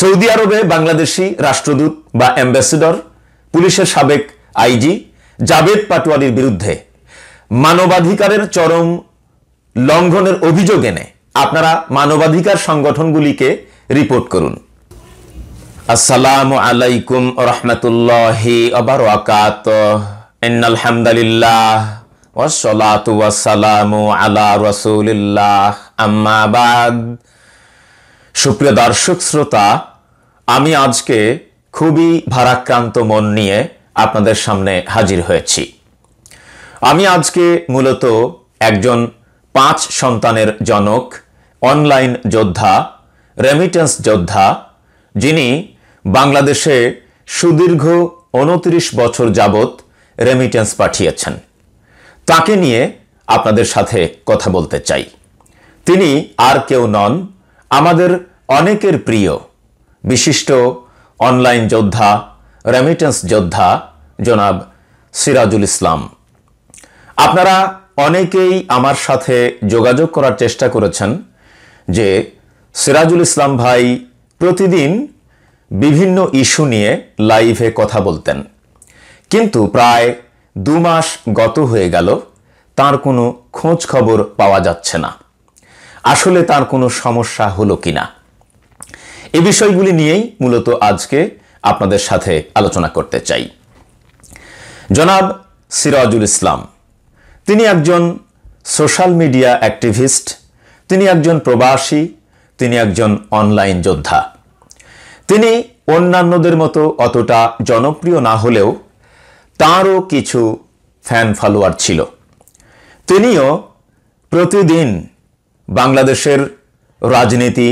Saudi আরবে বাংলাদেশি রাষ্ট্রদূত বা অ্যাম্বাসেডর পুলিশের সাবেক আইজি জাবেদ পাটোয়ারির বিরুদ্ধে মানবাধিকারের চরম লঙ্ঘনের অভিযোগ এনে আপনারা মানবাধিকার সংগঠনগুলিকে রিপোর্ট করুন আসসালামু আলাইকুম রহমতুল্লাহি অবরাকাত ইন্নাল ওয়াসসালাতু ওয়াসসালামু আলা রাসূলিল্লাহ আম্মা বাদ সুপ্রিয় দর্শক শ্রোতা আমি আজকে খুবই ভারাক্রান্ত মন নিয়ে আপনাদের সামনে হাজির হয়েছি আমি আজকে মূলত একজন পাঁচ সন্তানের জনক অনলাইন যোদ্ধা রেমিটেন্স যোদ্ধা যিনি বাংলাদেশে সুদীর্ঘ উনত্রিশ বছর যাবৎ রেমিটেন্স পাঠিয়েছেন তাকে নিয়ে আপনাদের সাথে কথা বলতে চাই তিনি আর কেউ নন আমাদের অনেকের প্রিয় বিশিষ্ট অনলাইন যোদ্ধা রেমিটেন্স যোদ্ধা জনাব সিরাজুল ইসলাম আপনারা অনেকেই আমার সাথে যোগাযোগ করার চেষ্টা করেছেন যে সিরাজুল ইসলাম ভাই প্রতিদিন বিভিন্ন ইস্যু নিয়ে লাইভে কথা বলতেন কিন্তু প্রায় দু মাস গত হয়ে গেল তার কোনো খোঁজ খবর পাওয়া যাচ্ছে না আসলে তার কোনো সমস্যা হলো কি না এ বিষয়গুলি নিয়েই মূলত আজকে আপনাদের সাথে আলোচনা করতে চাই জনাব সিরাজুল ইসলাম তিনি একজন সোশ্যাল মিডিয়া অ্যাক্টিভিস্ট তিনি একজন প্রবাসী তিনি একজন অনলাইন যোদ্ধা তিনি অন্যান্যদের মতো অতটা জনপ্রিয় না হলেও তারও কিছু ফ্যান ফলোয়ার ছিল তিনিও প্রতিদিন বাংলাদেশের রাজনীতি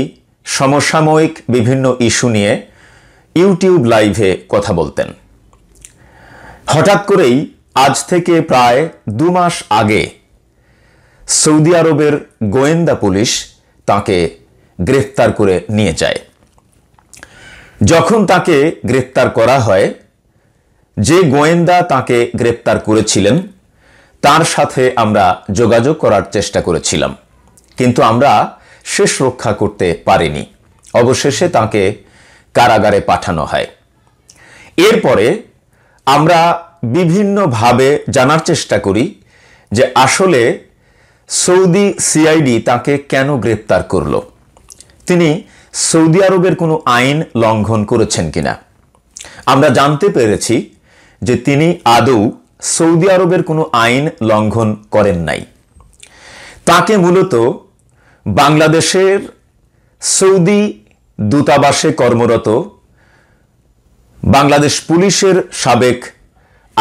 সমসাময়িক বিভিন্ন ইস্যু নিয়ে ইউটিউব লাইভে কথা বলতেন হঠাৎ করেই আজ থেকে প্রায় দু মাস আগে সৌদি আরবের গোয়েন্দা পুলিশ তাকে গ্রেফতার করে নিয়ে যায় যখন তাকে গ্রেফতার করা হয় যে গোয়েন্দা তাকে গ্রেপ্তার করেছিলেন তার সাথে আমরা যোগাযোগ করার চেষ্টা করেছিলাম কিন্তু আমরা শেষ রক্ষা করতে পারিনি অবশেষে তাকে কারাগারে পাঠানো হয় এরপরে আমরা বিভিন্নভাবে জানার চেষ্টা করি যে আসলে সৌদি সিআইডি তাকে কেন গ্রেপ্তার করল তিনি সৌদি আরবের কোনো আইন লঙ্ঘন করেছেন কিনা আমরা জানতে পেরেছি যে তিনি আদৌ সৌদি আরবের কোনো আইন লঙ্ঘন করেন নাই তাকে মূলত বাংলাদেশের সৌদি দূতাবাসে কর্মরত বাংলাদেশ পুলিশের সাবেক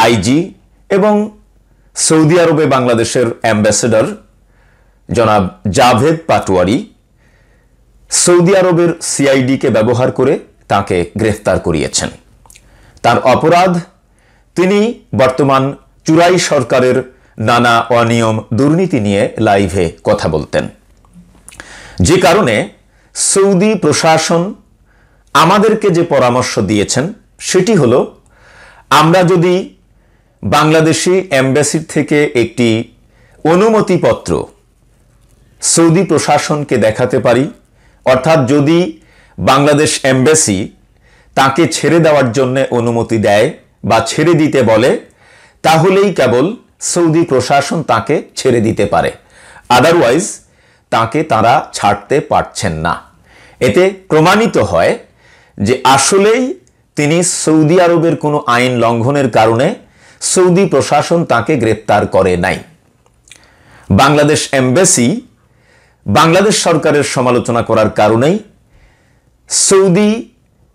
আইজি এবং সৌদি আরবে বাংলাদেশের অ্যাম্বাসেডর জনাব জাভেদ পাটোয়ারি সৌদি আরবের সিআইডিকে ব্যবহার করে তাকে গ্রেফতার করিয়েছেন তার অপরাধ তিনি বর্তমান চুরাই সরকারের নানা অনিয়ম দুর্নীতি নিয়ে লাইভে কথা বলতেন যে কারণে সৌদি প্রশাসন আমাদেরকে যে পরামর্শ দিয়েছেন সেটি হলো আমরা যদি বাংলাদেশি অ্যাম্বাসির থেকে একটি অনুমতিপত্র সৌদি প্রশাসনকে দেখাতে পারি অর্থাৎ যদি বাংলাদেশ অ্যাম্বাসি তাকে ছেড়ে দেওয়ার জন্য অনুমতি দেয় বা ছেড়ে দিতে বলে তাহলেই কেবল সৌদি প্রশাসন তাকে ছেড়ে দিতে পারে আদারওয়াইজ তাকে তারা ছাড়তে পারছেন না এতে প্রমাণিত হয় যে আসলেই তিনি সৌদি আরবের কোনো আইন লঙ্ঘনের কারণে সৌদি প্রশাসন তাকে গ্রেপ্তার করে নাই বাংলাদেশ এমবেসি বাংলাদেশ সরকারের সমালোচনা করার কারণেই সৌদি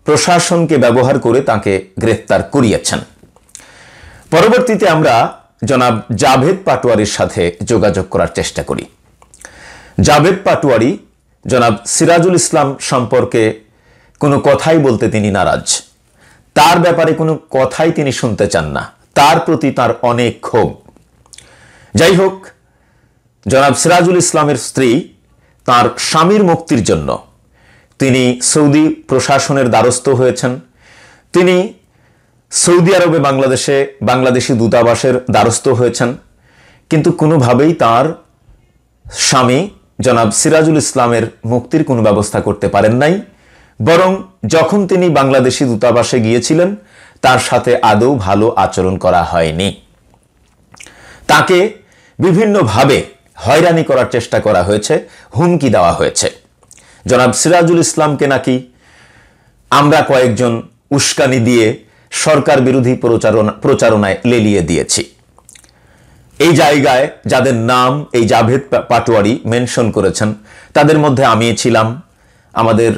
প্রশাসনকে ব্যবহার করে তাকে গ্রেফতার করিয়েছেন পরবর্তীতে আমরা জনাব জাভেদ পাটোয়ারির সাথে যোগাযোগ করার চেষ্টা করি জাবেদ পাটুয়ারি জনাব সিরাজুল ইসলাম সম্পর্কে কোনো কথাই বলতে তিনি নারাজ তার ব্যাপারে কোনো কথাই তিনি শুনতে চান না তার প্রতি তার অনেক ক্ষোভ যাই হোক জনাব সিরাজুল ইসলামের স্ত্রী তার স্বামীর মুক্তির জন্য তিনি সৌদি প্রশাসনের দ্বারস্থ হয়েছেন তিনি সৌদি আরবে বাংলাদেশে বাংলাদেশি দূতাবাসের দ্বারস্থ হয়েছেন কিন্তু কোনোভাবেই তার স্বামী জনাব সিরাজুল ইসলামের মুক্তির কোনো ব্যবস্থা করতে পারেন নাই বরং যখন তিনি বাংলাদেশি দূতাবাসে গিয়েছিলেন তার সাথে আদৌ ভালো আচরণ করা হয়নি তাকে বিভিন্নভাবে হয়রানি করার চেষ্টা করা হয়েছে হুমকি দেওয়া হয়েছে জনাব সিরাজুল ইসলামকে নাকি আমরা কয়েকজন উস্কানি দিয়ে সরকার বিরোধী প্রচারণা প্রচারণায় লেলিয়ে দিয়েছি এই জায়গায় যাদের নাম এই জাভেদ পাটোয়ারি মেনশন করেছেন তাদের মধ্যে আমি ছিলাম আমাদের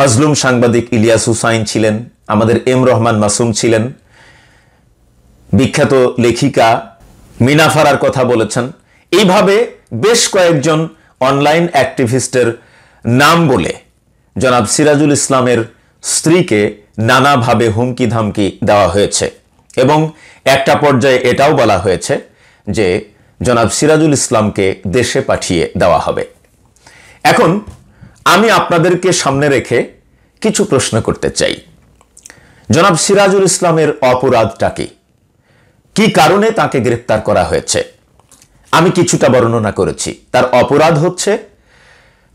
মজলুম সাংবাদিক ইলিয়াস হুসাইন ছিলেন আমাদের এম রহমান মাসুম ছিলেন বিখ্যাত লেখিকা মিনাফারার কথা বলেছেন এইভাবে বেশ কয়েকজন অনলাইন অ্যাক্টিভিস্টের নাম বলে জনাব সিরাজুল ইসলামের স্ত্রীকে নানাভাবে হুমকি ধামকি দেওয়া হয়েছে এবং একটা পর্যায়ে এটাও বলা হয়েছে যে জনাব সিরাজুল ইসলামকে দেশে পাঠিয়ে দেওয়া হবে এখন আমি আপনাদেরকে সামনে রেখে কিছু প্রশ্ন করতে চাই জনাব সিরাজুল ইসলামের অপরাধটা কি কি কারণে তাকে গ্রেপ্তার করা হয়েছে আমি কিছুটা বর্ণনা করেছি তার অপরাধ হচ্ছে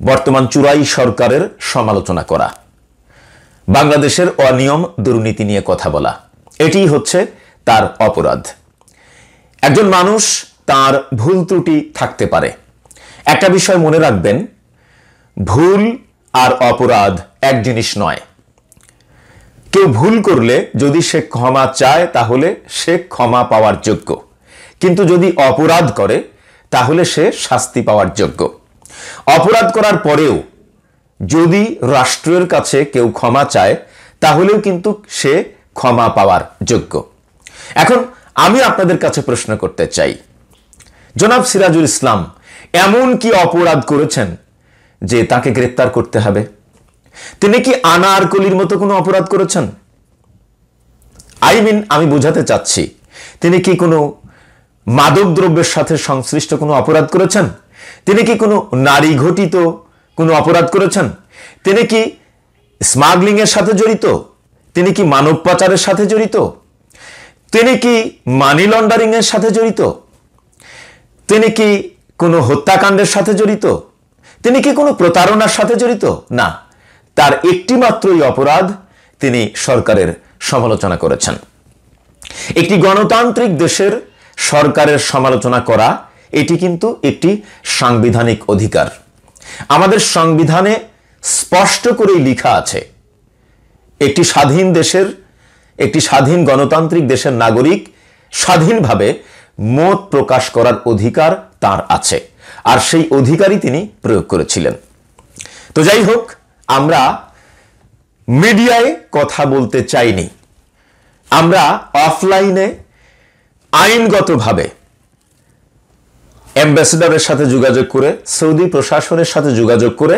বর্তমান চুরাই সরকারের সমালোচনা করা বাংলাদেশের অনিয়ম দুর্নীতি নিয়ে কথা বলা এটি হচ্ছে তার অপরাধ একজন মানুষ তার ভুল ত্রুটি থাকতে পারে একটা বিষয় মনে রাখবেন ভুল আর অপরাধ এক জিনিস নয় কেউ ভুল করলে যদি সে ক্ষমা চায় তাহলে সে ক্ষমা পাওয়ার যোগ্য কিন্তু যদি অপরাধ করে তাহলে সে শাস্তি পাওয়ার যোগ্য অপরাধ করার পরেও যদি রাষ্ট্রের কাছে কেউ ক্ষমা চায় তাহলেও কিন্তু সে ক্ষমা পাওয়ার যোগ্য এখন আমি আপনাদের কাছে প্রশ্ন করতে চাই জনাব সিরাজুল ইসলাম এমন কি অপরাধ করেছেন যে তাকে গ্রেপ্তার করতে হবে তিনি কি আনারকলির মতো কোনো অপরাধ করেছেন আই মিন আমি বোঝাতে চাচ্ছি তিনি কি কোনো মাদক দ্রব্যের সাথে সংশ্লিষ্ট কোনো অপরাধ করেছেন তিনি কি কোনো নারী ঘটিত কোনো অপরাধ করেছেন তিনি কি স্মাগলিংয়ের সাথে জড়িত তিনি কি মানব পাচারের সাথে জড়িত তিনি কি মানি লন্ডারিং এর সাথে জড়িত তিনি কি কোনো হত্যাকাণ্ডের সাথে জড়িত তিনি কি কোনো প্রতারণার সাথে জড়িত না তার একটিমাত্রই অপরাধ তিনি সরকারের সমালোচনা করেছেন একটি গণতান্ত্রিক দেশের সরকারের সমালোচনা করা এটি কিন্তু একটি সাংবিধানিক অধিকার আমাদের সংবিধানে স্পষ্ট করেই লিখা আছে একটি স্বাধীন দেশের একটি স্বাধীন গণতান্ত্রিক দেশের নাগরিক স্বাধীনভাবে মত প্রকাশ করার অধিকার তার আছে আর সেই অধিকারই তিনি প্রয়োগ করেছিলেন তো যাই হোক আমরা মিডিয়ায় কথা বলতে চাইনি আমরা অফলাইনে আইনগতভাবে অ্যাম্বাসেডারের সাথে যোগাযোগ করে সৌদি প্রশাসনের সাথে যোগাযোগ করে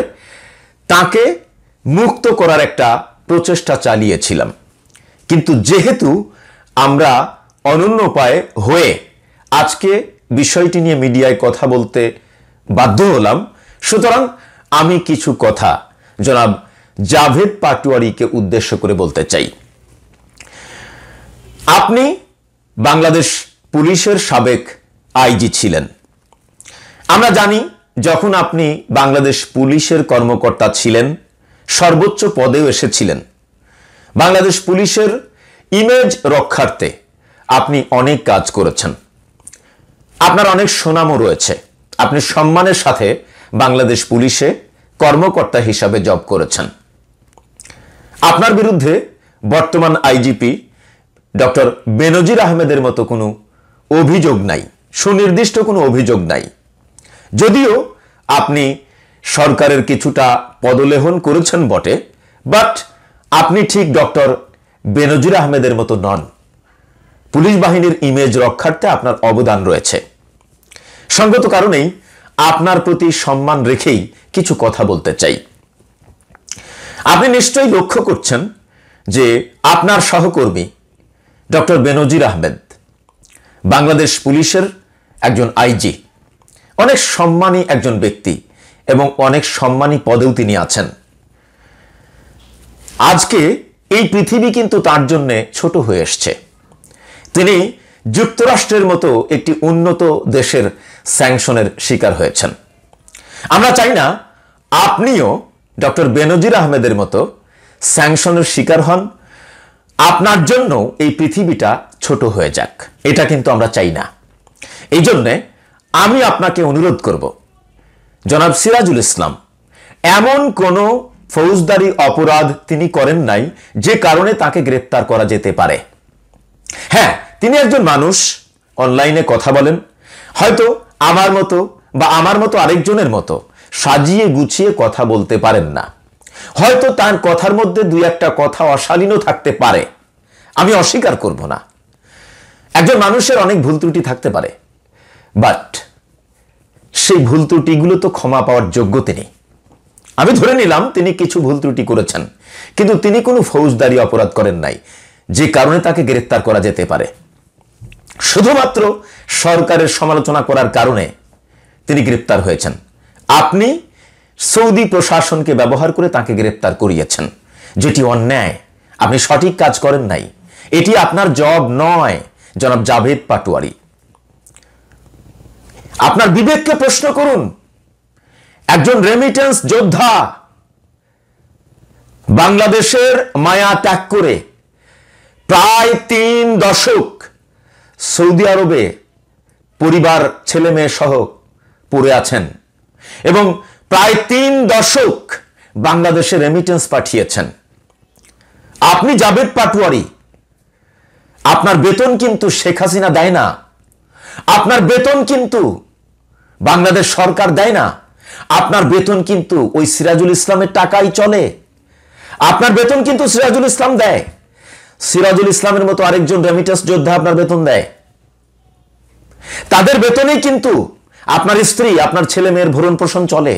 তাকে মুক্ত করার একটা প্রচেষ্টা চালিয়েছিলাম কিন্তু যেহেতু আমরা অনন্য উপায়ে হয়ে আজকে বিষয়টি নিয়ে মিডিয়ায় কথা বলতে বাধ্য হলাম সুতরাং আমি কিছু কথা জনাব জাভেদ পাটুয়ারিকে উদ্দেশ্য করে বলতে চাই আপনি বাংলাদেশ পুলিশের সাবেক আইজি ছিলেন আমরা জানি যখন আপনি বাংলাদেশ পুলিশের কর্মকর্তা ছিলেন সর্বোচ্চ পদেও এসেছিলেন বাংলাদেশ পুলিশের ইমেজ রক্ষার্থে আপনি অনেক কাজ করেছেন আপনার অনেক সুনামও রয়েছে আপনি সম্মানের সাথে বাংলাদেশ পুলিশে কর্মকর্তা হিসাবে জব করেছেন আপনার বিরুদ্ধে বর্তমান আইজিপি ডক্টর বেনজির আহমেদের মতো কোনো অভিযোগ নাই সুনির্দিষ্ট কোনো অভিযোগ নাই যদিও আপনি সরকারের কিছুটা পদলেহন করেছেন বটে বাট আপনি ঠিক ডক্টর বেনজির আহমেদের মতো নন পুলিশ বাহিনীর ইমেজ রক্ষার্থে আপনার অবদান রয়েছে সঙ্গত কারণেই আপনার প্রতি সম্মান রেখেই কিছু কথা বলতে চাই আপনি নিশ্চয়ই লক্ষ্য করছেন যে আপনার সহকর্মী ডক্টর বেনজির আহমেদ বাংলাদেশ পুলিশের একজন আইজি অনেক সম্মানী একজন ব্যক্তি এবং অনেক সম্মানী পদেও তিনি আছেন আজকে এই পৃথিবী কিন্তু তার জন্যে ছোট হয়ে এসছে তিনি যুক্তরাষ্ট্রের মতো একটি উন্নত দেশের স্যাংশনের শিকার হয়েছেন আমরা চাই না আপনিও ডক্টর বেনজির আহমেদের মতো স্যাংশনের শিকার হন আপনার জন্য এই পৃথিবীটা ছোট হয়ে যাক এটা কিন্তু আমরা চাই না এই জন্যে আমি আপনাকে অনুরোধ করব জনাব সিরাজুল ইসলাম এমন কোনো ফৌজদারি অপরাধ তিনি করেন নাই যে কারণে তাকে গ্রেপ্তার করা যেতে পারে হ্যাঁ তিনি একজন মানুষ অনলাইনে কথা বলেন হয়তো আমার মতো বা আমার মতো আরেকজনের মতো সাজিয়ে গুছিয়ে কথা বলতে পারেন না হয়তো তার কথার মধ্যে দুই একটা কথা অশালীনও থাকতে পারে আমি অস্বীকার করব না একজন মানুষের অনেক ভুল ত্রুটি থাকতে পারে বাট সেই ভুল ত্রুটিগুলো তো ক্ষমা পাওয়ার যোগ্য তিনি আমি ধরে নিলাম তিনি কিছু ভুল ত্রুটি করেছেন কিন্তু তিনি কোনো ফৌজদারি অপরাধ করেন নাই যে কারণে তাকে গ্রেফতার করা যেতে পারে শুধুমাত্র সরকারের সমালোচনা করার কারণে তিনি গ্রেপ্তার হয়েছেন আপনি সৌদি প্রশাসনকে ব্যবহার করে তাকে গ্রেপ্তার করিয়েছেন যেটি অন্যায় আপনি সঠিক কাজ করেন নাই এটি আপনার জব নয় জনাব জাভেদ পাটোয়ারি আপনার বিবেককে প্রশ্ন করুন একজন রেমিটেন্স যোদ্ধা বাংলাদেশের মায়া ত্যাগ করে প্রায় তিন দশক সৌদি আরবে পরিবার ছেলে মেয়ে সহ পড়ে আছেন এবং প্রায় তিন দশক বাংলাদেশে রেমিটেন্স পাঠিয়েছেন আপনি জাবেদ পাটুয়ারি আপনার বেতন কিন্তু শেখ হাসিনা দেয় না আপনার বেতন কিন্তু বাংলাদেশ সরকার দেয় না আপনার বেতন কিন্তু ওই সিরাজুল ইসলামের টাকাই চলে আপনার বেতন কিন্তু সিরাজুল ইসলাম দেয় সিরাজুল ইসলামের মতো আরেকজন রেমিটাস যোদ্ধা আপনার বেতন দেয় তাদের বেতনেই কিন্তু আপনার স্ত্রী আপনার ছেলে মেয়ের ভরণ পোষণ চলে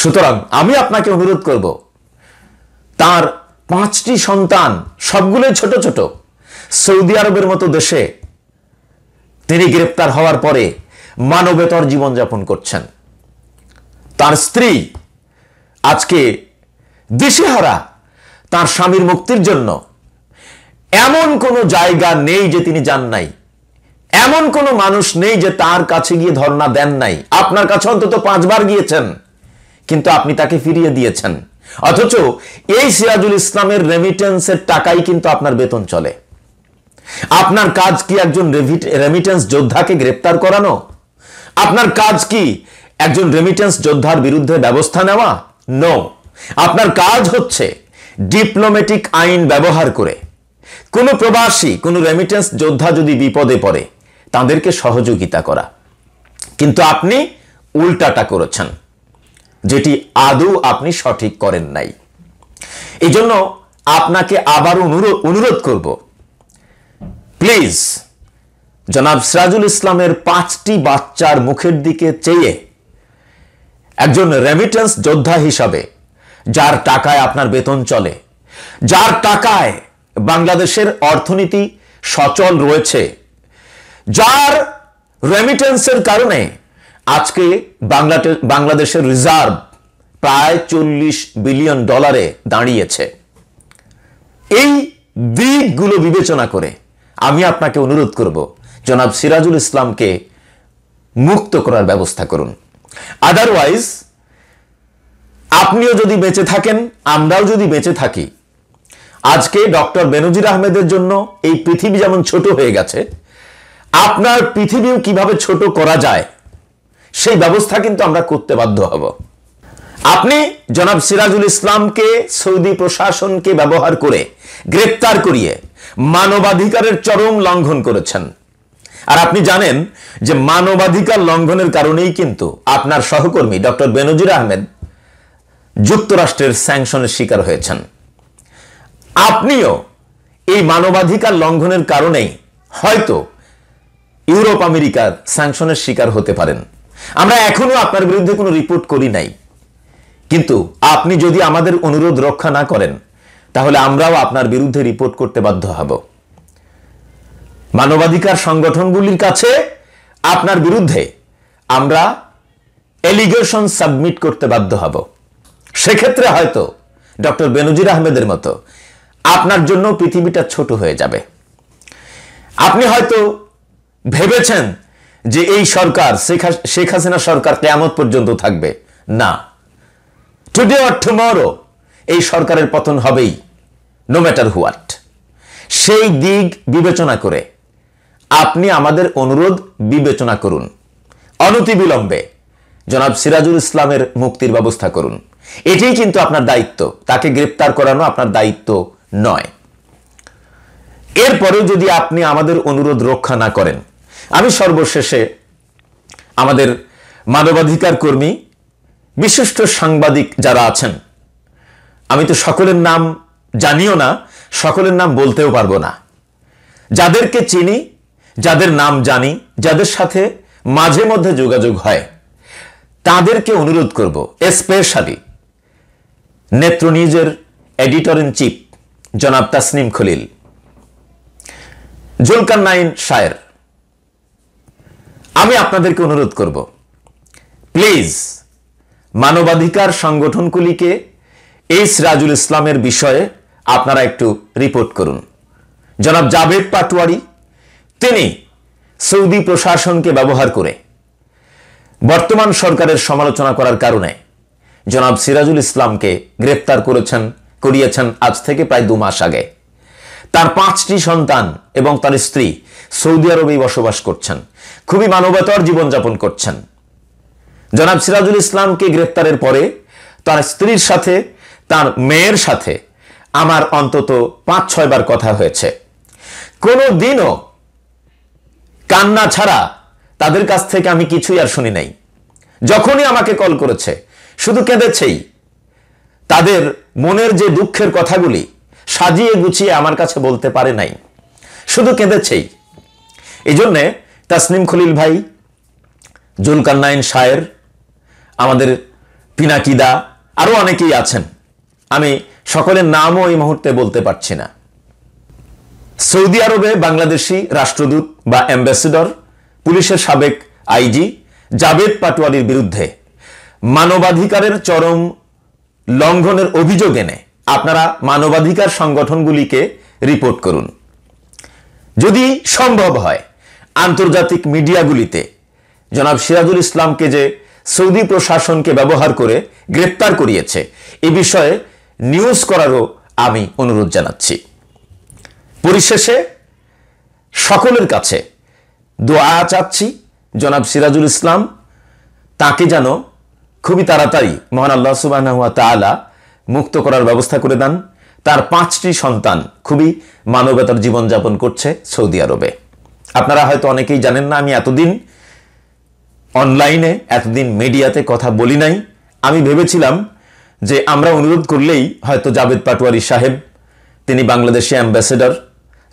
সুতরাং আমি আপনাকে অনুরোধ করব তার পাঁচটি সন্তান সবগুলোই ছোট ছোট সৌদি আরবের মতো দেশে তিনি গ্রেপ্তার হওয়ার পরে মানবেতর জীবনযাপন করছেন তার স্ত্রী আজকে দিশেহারা তার স্বামীর মুক্তির জন্য এমন কোনো জায়গা নেই যে তিনি যান নাই এমন কোনো মানুষ নেই যে তার কাছে গিয়ে ধর্ণা দেন নাই আপনার কাছে অন্তত পাঁচবার গিয়েছেন কিন্তু আপনি তাকে ফিরিয়ে দিয়েছেন অথচ এই সিরাজুল ইসলামের রেমিটেন্সের টাকাই কিন্তু আপনার বেতন চলে আপনার কাজ কি একজন রেমিটেন্স যোদ্ধাকে গ্রেপ্তার করানো আপনার কাজ কি একজন রেমিটেন্স যোদ্ধার বিরুদ্ধে ব্যবস্থা নেওয়া নো আপনার কাজ হচ্ছে ডিপ্লোম্যাটিক আইন ব্যবহার করে কোনো প্রবাসী কোনো রেমিটেন্স যোদ্ধা যদি বিপদে পড়ে তাদেরকে সহযোগিতা করা কিন্তু আপনি উল্টাটা করেছেন যেটি আদৌ আপনি সঠিক করেন নাই এই জন্য আপনাকে আবার অনুরোধ অনুরোধ করব প্লিজ জনাব সিরাজুল ইসলামের পাঁচটি বাচ্চার মুখের দিকে চেয়ে একজন রেমিটেন্স যোদ্ধা হিসাবে যার টাকায় আপনার বেতন চলে যার টাকায় বাংলাদেশের অর্থনীতি সচল রয়েছে যার রেমিটেন্সের কারণে আজকে বাংলাদেশের রিজার্ভ প্রায় চল্লিশ বিলিয়ন ডলারে দাঁড়িয়েছে এই দিকগুলো বিবেচনা করে আমি আপনাকে অনুরোধ করব জনাব সিরাজুল ইসলামকে মুক্ত করার ব্যবস্থা করুন আদারওয়াইজ আপনিও যদি বেঁচে থাকেন আমরাও যদি বেঁচে থাকি আজকে ডক্টর বেনজির আহমেদের জন্য এই পৃথিবী যেমন ছোট হয়ে গেছে আপনার পৃথিবীও কিভাবে ছোট করা যায় সেই ব্যবস্থা কিন্তু আমরা করতে বাধ্য হব আপনি জনাব সিরাজুল ইসলামকে সৌদি প্রশাসনকে ব্যবহার করে গ্রেপ্তার করিয়ে মানবাধিকারের চরম লঙ্ঘন করেছেন আর আপনি জানেন যে মানবাধিকার লঙ্ঘনের কারণেই কিন্তু আপনার সহকর্মী ডক্টর বেনজির আহমেদ যুক্তরাষ্ট্রের স্যাংশনের শিকার হয়েছেন আপনিও এই মানবাধিকার লঙ্ঘনের কারণেই হয়তো ইউরোপ আমেরিকার স্যাংশনের শিকার হতে পারেন আমরা এখনো আপনার বিরুদ্ধে কোনো রিপোর্ট করি নাই কিন্তু আপনি যদি আমাদের অনুরোধ রক্ষা না করেন তাহলে আমরাও আপনার বিরুদ্ধে রিপোর্ট করতে বাধ্য হব মানবাধিকার সংগঠনগুলির কাছে আপনার বিরুদ্ধে আমরা এলিগেশন সাবমিট করতে বাধ্য হব সেক্ষেত্রে হয়তো ডক্টর বেনজির আহমেদের মতো আপনার জন্য পৃথিবীটা ছোট হয়ে যাবে আপনি হয়তো ভেবেছেন যে এই সরকার শেখ হাসিনা সরকার কেয়ামত পর্যন্ত থাকবে না টুডে অর টুমরো এই সরকারের পতন হবেই নো ম্যাটার হোয়াট সেই দিক বিবেচনা করে আপনি আমাদের অনুরোধ বিবেচনা করুন অনতিবিলম্বে জনাব সিরাজুল ইসলামের মুক্তির ব্যবস্থা করুন এটাই কিন্তু আপনার দায়িত্ব তাকে গ্রেপ্তার করানো আপনার দায়িত্ব নয় এরপরেও যদি আপনি আমাদের অনুরোধ রক্ষা না করেন আমি সর্বশেষে আমাদের মানবাধিকার কর্মী বিশিষ্ট সাংবাদিক যারা আছেন আমি তো সকলের নাম জানিও না সকলের নাম বলতেও পারবো না যাদেরকে চিনি যাদের নাম জানি যাদের সাথে মাঝে মধ্যে যোগাযোগ হয় তাদেরকে অনুরোধ করব স্পেশালি নেত্র নিউজের এডিটর ইন চিফ জনাব তাসনিম খলিল জুলকার নাইন শায়ের আমি আপনাদেরকে অনুরোধ করব প্লিজ মানবাধিকার সংগঠনগুলিকে এই সিরাজুল ইসলামের বিষয়ে আপনারা একটু রিপোর্ট করুন জনাব জাভেদ পাটওয়ারি তিনি সৌদি প্রশাসনকে ব্যবহার করে বর্তমান সরকারের সমালোচনা করার কারণে জনাব সিরাজুল ইসলামকে গ্রেপ্তার করেছেন করিয়েছেন আজ থেকে প্রায় দু মাস আগে তার পাঁচটি সন্তান এবং তার স্ত্রী সৌদি আরবেই বসবাস করছেন খুবই মানবতার জীবনযাপন করছেন জনাব সিরাজুল ইসলামকে গ্রেপ্তারের পরে তার স্ত্রীর সাথে তার মেয়ের সাথে আমার অন্তত পাঁচ ছয়বার কথা হয়েছে কোনো দিনও কান্না ছাড়া তাদের কাছ থেকে আমি কিছুই আর শুনি নাই যখনই আমাকে কল করেছে শুধু কেঁদেছেই তাদের মনের যে দুঃখের কথাগুলি সাজিয়ে গুছিয়ে আমার কাছে বলতে পারে নাই শুধু কেঁদেছেই এই জন্যে তাসনিম খলিল ভাই জুলকান্নাইন শায়ের আমাদের পিনাকিদা আরও অনেকেই আছেন আমি সকলের নামও এই মুহূর্তে বলতে পারছি না সৌদি আরবে বাংলাদেশি রাষ্ট্রদূত বা অ্যাম্বাসেডর পুলিশের সাবেক আইজি জাবেদ পাটোয়ারির বিরুদ্ধে মানবাধিকারের চরম লঙ্ঘনের অভিযোগ এনে আপনারা মানবাধিকার সংগঠনগুলিকে রিপোর্ট করুন যদি সম্ভব হয় আন্তর্জাতিক মিডিয়াগুলিতে জনাব সিরাজুল ইসলামকে যে সৌদি প্রশাসনকে ব্যবহার করে গ্রেপ্তার করিয়েছে এ বিষয়ে নিউজ করারও আমি অনুরোধ জানাচ্ছি পরিশেষে সকলের কাছে দোয়া চাচ্ছি জনাব সিরাজুল ইসলাম তাকে যেন খুবই তাড়াতাড়ি মহান আল্লাহ সুবাহ তালা মুক্ত করার ব্যবস্থা করে দেন তার পাঁচটি সন্তান খুবই মানবতার জীবনযাপন করছে সৌদি আরবে আপনারা হয়তো অনেকেই জানেন না আমি এতদিন অনলাইনে এতদিন মিডিয়াতে কথা বলি নাই আমি ভেবেছিলাম যে আমরা অনুরোধ করলেই হয়তো জাবেদ পাটোয়ারি সাহেব তিনি বাংলাদেশে অ্যাম্বাসেডর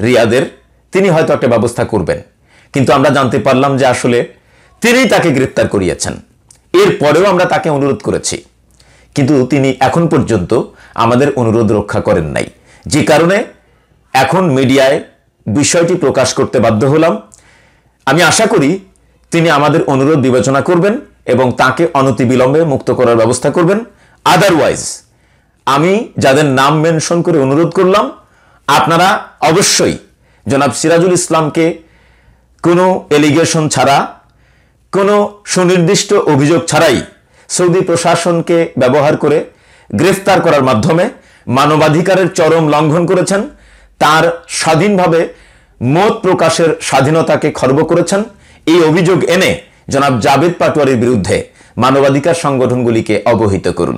রিয়াদের তিনি হয়তো একটা ব্যবস্থা করবেন কিন্তু আমরা জানতে পারলাম যে আসলে তিনি তাকে গ্রেপ্তার করিয়েছেন এরপরেও আমরা তাকে অনুরোধ করেছি কিন্তু তিনি এখন পর্যন্ত আমাদের অনুরোধ রক্ষা করেন নাই যে কারণে এখন মিডিয়ায় বিষয়টি প্রকাশ করতে বাধ্য হলাম আমি আশা করি তিনি আমাদের অনুরোধ বিবেচনা করবেন এবং তাকে অনতিবিলম্বে মুক্ত করার ব্যবস্থা করবেন আদারওয়াইজ আমি যাদের নাম মেনশন করে অনুরোধ করলাম আপনারা অবশ্যই জনাব সিরাজুল ইসলামকে কোনো এলিগেশন ছাড়া কোনো সুনির্দিষ্ট অভিযোগ ছাড়াই সৌদি প্রশাসনকে ব্যবহার করে গ্রেফতার করার মাধ্যমে মানবাধিকারের চরম লঙ্ঘন করেছেন তার স্বাধীনভাবে মত প্রকাশের স্বাধীনতাকে খর্ব করেছেন এই অভিযোগ এনে জনাব জাবেদ পাটোয়ারির বিরুদ্ধে মানবাধিকার সংগঠনগুলিকে অবহিত করুন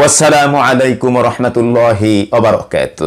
ওয়াসালামু আলাইকুম রহমতুল্লাহ অবরকাত